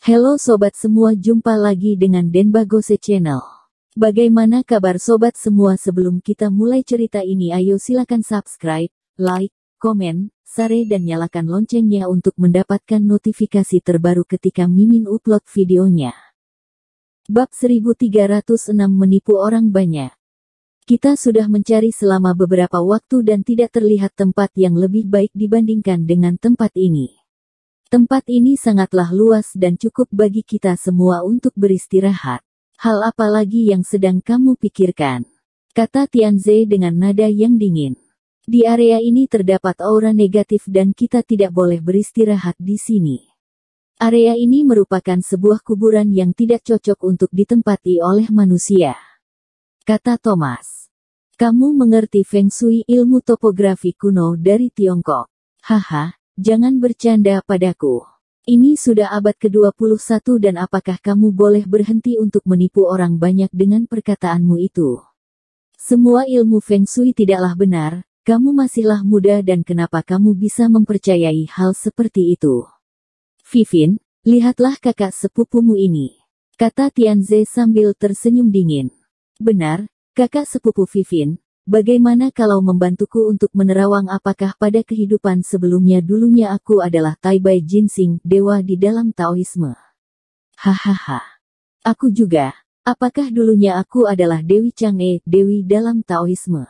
Halo sobat semua, jumpa lagi dengan Denbagose Channel. Bagaimana kabar sobat semua sebelum kita mulai cerita ini ayo silakan subscribe, like, komen, share dan nyalakan loncengnya untuk mendapatkan notifikasi terbaru ketika Mimin upload videonya. Bab 1306 menipu orang banyak. Kita sudah mencari selama beberapa waktu dan tidak terlihat tempat yang lebih baik dibandingkan dengan tempat ini. Tempat ini sangatlah luas dan cukup bagi kita semua untuk beristirahat. Hal apa lagi yang sedang kamu pikirkan? Kata Tianze dengan nada yang dingin. Di area ini terdapat aura negatif dan kita tidak boleh beristirahat di sini. Area ini merupakan sebuah kuburan yang tidak cocok untuk ditempati oleh manusia. Kata Thomas. Kamu mengerti Feng Shui ilmu topografi kuno dari Tiongkok. Haha, Jangan bercanda padaku. Ini sudah abad ke-21 dan apakah kamu boleh berhenti untuk menipu orang banyak dengan perkataanmu itu? Semua ilmu Feng Shui tidaklah benar, kamu masihlah muda dan kenapa kamu bisa mempercayai hal seperti itu? Vivin, lihatlah kakak sepupumu ini. Kata Tianze sambil tersenyum dingin. Benar, kakak sepupu Vivin, Bagaimana kalau membantuku untuk menerawang apakah pada kehidupan sebelumnya dulunya aku adalah Taibai Jinsing, dewa di dalam Taoisme? Hahaha. aku juga. Apakah dulunya aku adalah Dewi Chang'e, dewi dalam Taoisme?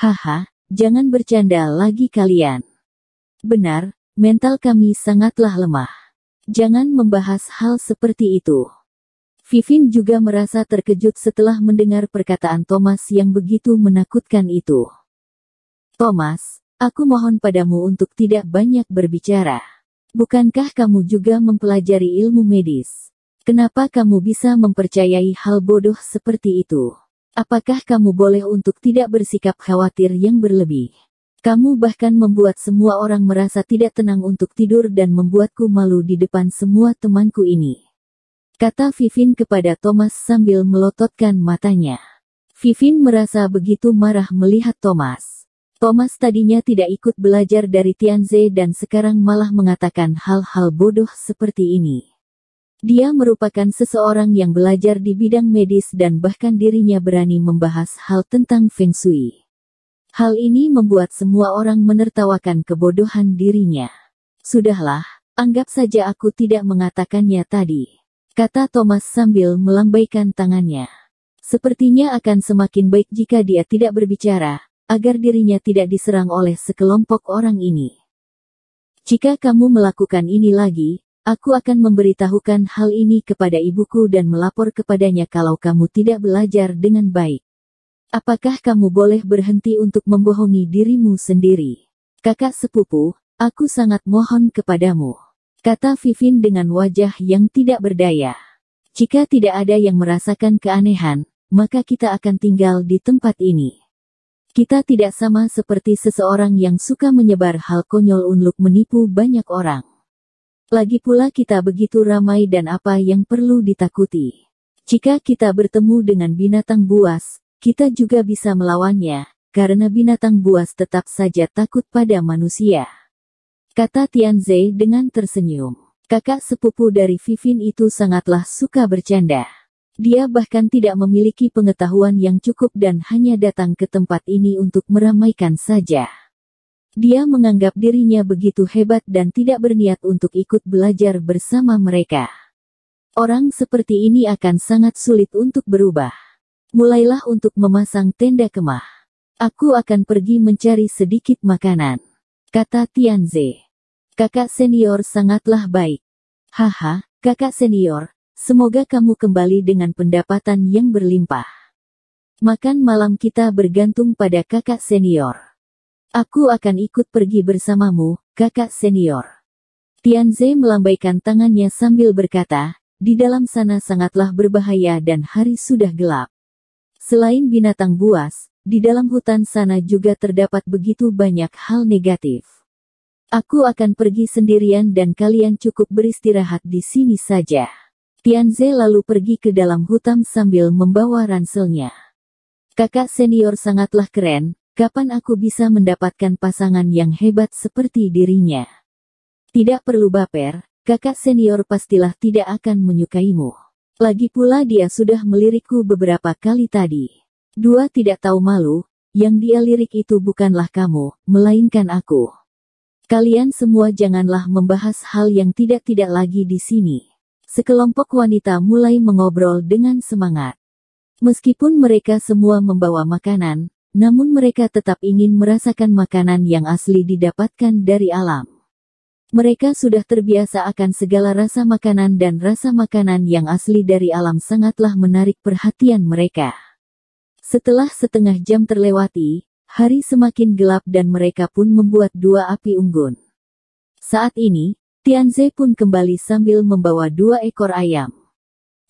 Haha, jangan bercanda lagi kalian. Benar, mental kami sangatlah lemah. Jangan membahas hal seperti itu. Vivin juga merasa terkejut setelah mendengar perkataan Thomas yang begitu menakutkan itu. Thomas, aku mohon padamu untuk tidak banyak berbicara. Bukankah kamu juga mempelajari ilmu medis? Kenapa kamu bisa mempercayai hal bodoh seperti itu? Apakah kamu boleh untuk tidak bersikap khawatir yang berlebih? Kamu bahkan membuat semua orang merasa tidak tenang untuk tidur dan membuatku malu di depan semua temanku ini kata Vivin kepada Thomas sambil melototkan matanya. Vivin merasa begitu marah melihat Thomas. Thomas tadinya tidak ikut belajar dari Tianze dan sekarang malah mengatakan hal-hal bodoh seperti ini. Dia merupakan seseorang yang belajar di bidang medis dan bahkan dirinya berani membahas hal tentang Feng Shui. Hal ini membuat semua orang menertawakan kebodohan dirinya. Sudahlah, anggap saja aku tidak mengatakannya tadi kata Thomas sambil melambaikan tangannya. Sepertinya akan semakin baik jika dia tidak berbicara, agar dirinya tidak diserang oleh sekelompok orang ini. Jika kamu melakukan ini lagi, aku akan memberitahukan hal ini kepada ibuku dan melapor kepadanya kalau kamu tidak belajar dengan baik. Apakah kamu boleh berhenti untuk membohongi dirimu sendiri? Kakak sepupu, aku sangat mohon kepadamu kata Vivin dengan wajah yang tidak berdaya. Jika tidak ada yang merasakan keanehan, maka kita akan tinggal di tempat ini. Kita tidak sama seperti seseorang yang suka menyebar hal konyol untuk menipu banyak orang. Lagi pula kita begitu ramai dan apa yang perlu ditakuti. Jika kita bertemu dengan binatang buas, kita juga bisa melawannya, karena binatang buas tetap saja takut pada manusia kata Tian Tianzei dengan tersenyum. Kakak sepupu dari Vivin itu sangatlah suka bercanda. Dia bahkan tidak memiliki pengetahuan yang cukup dan hanya datang ke tempat ini untuk meramaikan saja. Dia menganggap dirinya begitu hebat dan tidak berniat untuk ikut belajar bersama mereka. Orang seperti ini akan sangat sulit untuk berubah. Mulailah untuk memasang tenda kemah. Aku akan pergi mencari sedikit makanan. Kata Tianze. Kakak senior sangatlah baik. Haha, kakak senior, semoga kamu kembali dengan pendapatan yang berlimpah. Makan malam kita bergantung pada kakak senior. Aku akan ikut pergi bersamamu, kakak senior. Tianze melambaikan tangannya sambil berkata, di dalam sana sangatlah berbahaya dan hari sudah gelap. Selain binatang buas, di dalam hutan sana juga terdapat begitu banyak hal negatif. Aku akan pergi sendirian dan kalian cukup beristirahat di sini saja. Tianze lalu pergi ke dalam hutan sambil membawa ranselnya. Kakak senior sangatlah keren, kapan aku bisa mendapatkan pasangan yang hebat seperti dirinya? Tidak perlu baper, kakak senior pastilah tidak akan menyukaimu. Lagi pula dia sudah melirikku beberapa kali tadi. Dua tidak tahu malu, yang dia lirik itu bukanlah kamu, melainkan aku. Kalian semua janganlah membahas hal yang tidak-tidak lagi di sini. Sekelompok wanita mulai mengobrol dengan semangat. Meskipun mereka semua membawa makanan, namun mereka tetap ingin merasakan makanan yang asli didapatkan dari alam. Mereka sudah terbiasa akan segala rasa makanan dan rasa makanan yang asli dari alam sangatlah menarik perhatian mereka. Setelah setengah jam terlewati, Hari semakin gelap dan mereka pun membuat dua api unggun. Saat ini, Tianze pun kembali sambil membawa dua ekor ayam.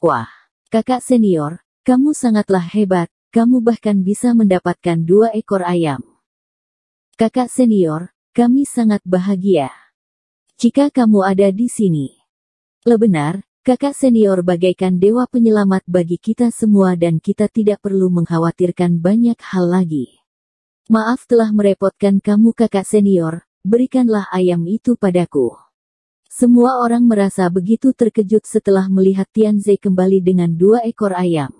Wah, kakak senior, kamu sangatlah hebat, kamu bahkan bisa mendapatkan dua ekor ayam. Kakak senior, kami sangat bahagia. Jika kamu ada di sini. Lebenar, kakak senior bagaikan dewa penyelamat bagi kita semua dan kita tidak perlu mengkhawatirkan banyak hal lagi. Maaf telah merepotkan kamu kakak senior, berikanlah ayam itu padaku. Semua orang merasa begitu terkejut setelah melihat Tianze kembali dengan dua ekor ayam.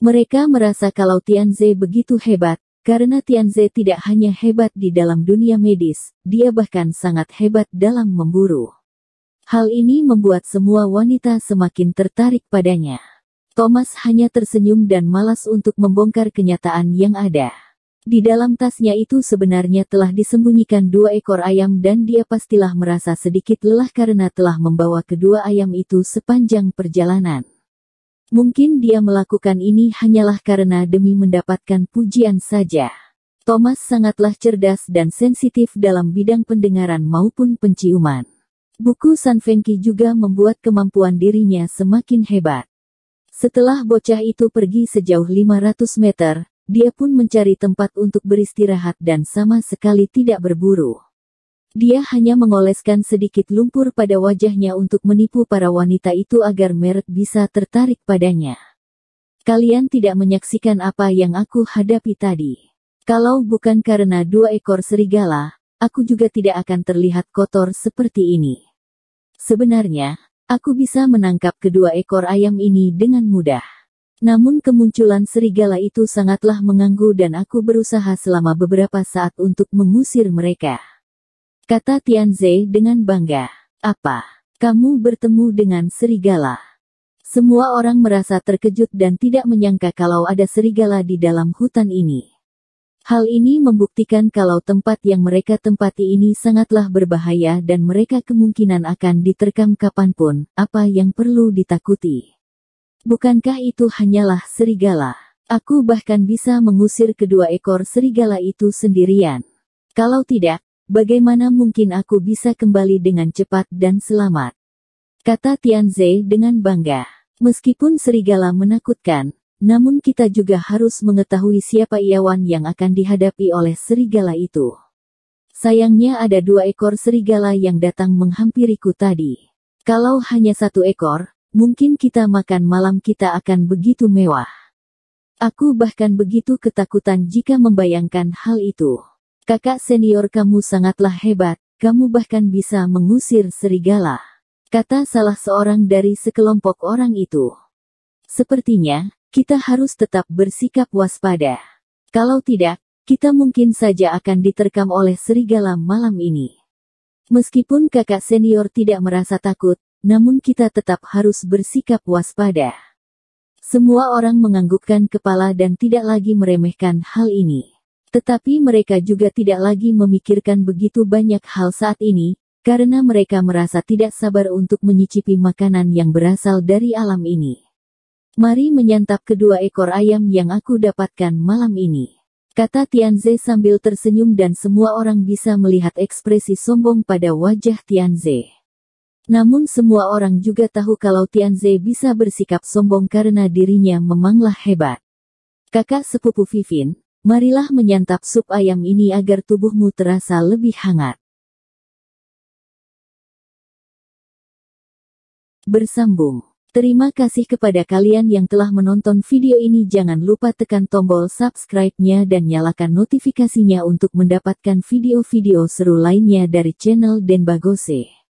Mereka merasa kalau Tianze begitu hebat, karena Tianze tidak hanya hebat di dalam dunia medis, dia bahkan sangat hebat dalam memburu. Hal ini membuat semua wanita semakin tertarik padanya. Thomas hanya tersenyum dan malas untuk membongkar kenyataan yang ada. Di dalam tasnya itu sebenarnya telah disembunyikan dua ekor ayam dan dia pastilah merasa sedikit lelah karena telah membawa kedua ayam itu sepanjang perjalanan. Mungkin dia melakukan ini hanyalah karena demi mendapatkan pujian saja. Thomas sangatlah cerdas dan sensitif dalam bidang pendengaran maupun penciuman. Buku San Fengki juga membuat kemampuan dirinya semakin hebat. Setelah bocah itu pergi sejauh 500 meter, dia pun mencari tempat untuk beristirahat dan sama sekali tidak berburu. Dia hanya mengoleskan sedikit lumpur pada wajahnya untuk menipu para wanita itu agar Merek bisa tertarik padanya. Kalian tidak menyaksikan apa yang aku hadapi tadi. Kalau bukan karena dua ekor serigala, aku juga tidak akan terlihat kotor seperti ini. Sebenarnya, aku bisa menangkap kedua ekor ayam ini dengan mudah. Namun kemunculan serigala itu sangatlah mengganggu dan aku berusaha selama beberapa saat untuk mengusir mereka. Kata Tianze dengan bangga. Apa? Kamu bertemu dengan serigala? Semua orang merasa terkejut dan tidak menyangka kalau ada serigala di dalam hutan ini. Hal ini membuktikan kalau tempat yang mereka tempati ini sangatlah berbahaya dan mereka kemungkinan akan diterkam kapanpun, apa yang perlu ditakuti. Bukankah itu hanyalah serigala? Aku bahkan bisa mengusir kedua ekor serigala itu sendirian. Kalau tidak, bagaimana mungkin aku bisa kembali dengan cepat dan selamat? Kata Tianze dengan bangga. Meskipun serigala menakutkan, namun kita juga harus mengetahui siapa iawan yang akan dihadapi oleh serigala itu. Sayangnya ada dua ekor serigala yang datang menghampiriku tadi. Kalau hanya satu ekor, Mungkin kita makan malam kita akan begitu mewah. Aku bahkan begitu ketakutan jika membayangkan hal itu. Kakak senior kamu sangatlah hebat, kamu bahkan bisa mengusir serigala. Kata salah seorang dari sekelompok orang itu. Sepertinya, kita harus tetap bersikap waspada. Kalau tidak, kita mungkin saja akan diterkam oleh serigala malam ini. Meskipun kakak senior tidak merasa takut, namun kita tetap harus bersikap waspada. Semua orang menganggukkan kepala dan tidak lagi meremehkan hal ini. Tetapi mereka juga tidak lagi memikirkan begitu banyak hal saat ini, karena mereka merasa tidak sabar untuk menyicipi makanan yang berasal dari alam ini. Mari menyantap kedua ekor ayam yang aku dapatkan malam ini. Kata Tianze sambil tersenyum dan semua orang bisa melihat ekspresi sombong pada wajah Tianze. Namun semua orang juga tahu kalau Tianze bisa bersikap sombong karena dirinya memanglah hebat. Kakak sepupu Vivin, marilah menyantap sup ayam ini agar tubuhmu terasa lebih hangat. Bersambung. Terima kasih kepada kalian yang telah menonton video ini. Jangan lupa tekan tombol subscribe-nya dan nyalakan notifikasinya untuk mendapatkan video-video seru lainnya dari channel Denbagose.